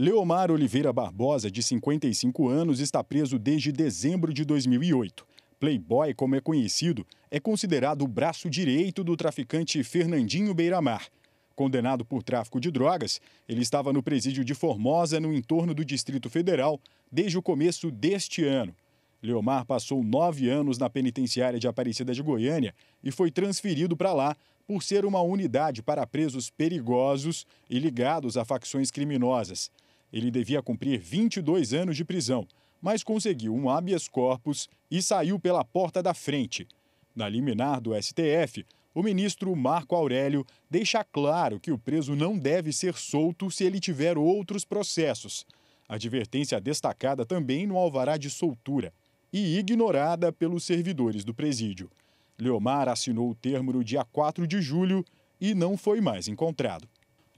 Leomar Oliveira Barbosa, de 55 anos, está preso desde dezembro de 2008. Playboy, como é conhecido, é considerado o braço direito do traficante Fernandinho Beiramar. Condenado por tráfico de drogas, ele estava no presídio de Formosa, no entorno do Distrito Federal, desde o começo deste ano. Leomar passou nove anos na penitenciária de Aparecida de Goiânia e foi transferido para lá por ser uma unidade para presos perigosos e ligados a facções criminosas. Ele devia cumprir 22 anos de prisão, mas conseguiu um habeas corpus e saiu pela porta da frente. Na liminar do STF, o ministro Marco Aurélio deixa claro que o preso não deve ser solto se ele tiver outros processos. Advertência destacada também no alvará de soltura e ignorada pelos servidores do presídio. Leomar assinou o termo no dia 4 de julho e não foi mais encontrado.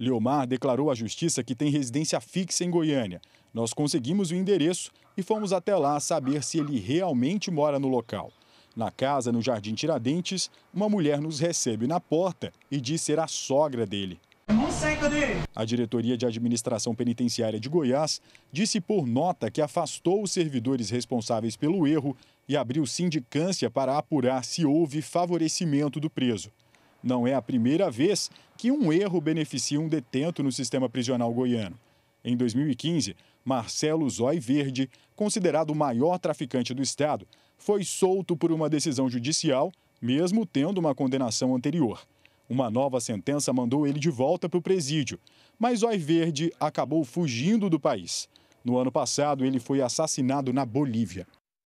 Leomar declarou à justiça que tem residência fixa em Goiânia. Nós conseguimos o endereço e fomos até lá saber se ele realmente mora no local. Na casa, no Jardim Tiradentes, uma mulher nos recebe na porta e diz ser a sogra dele. A Diretoria de Administração Penitenciária de Goiás disse por nota que afastou os servidores responsáveis pelo erro e abriu sindicância para apurar se houve favorecimento do preso. Não é a primeira vez que um erro beneficia um detento no sistema prisional goiano. Em 2015, Marcelo Zói Verde, considerado o maior traficante do estado, foi solto por uma decisão judicial, mesmo tendo uma condenação anterior. Uma nova sentença mandou ele de volta para o presídio, mas Zói Verde acabou fugindo do país. No ano passado, ele foi assassinado na Bolívia.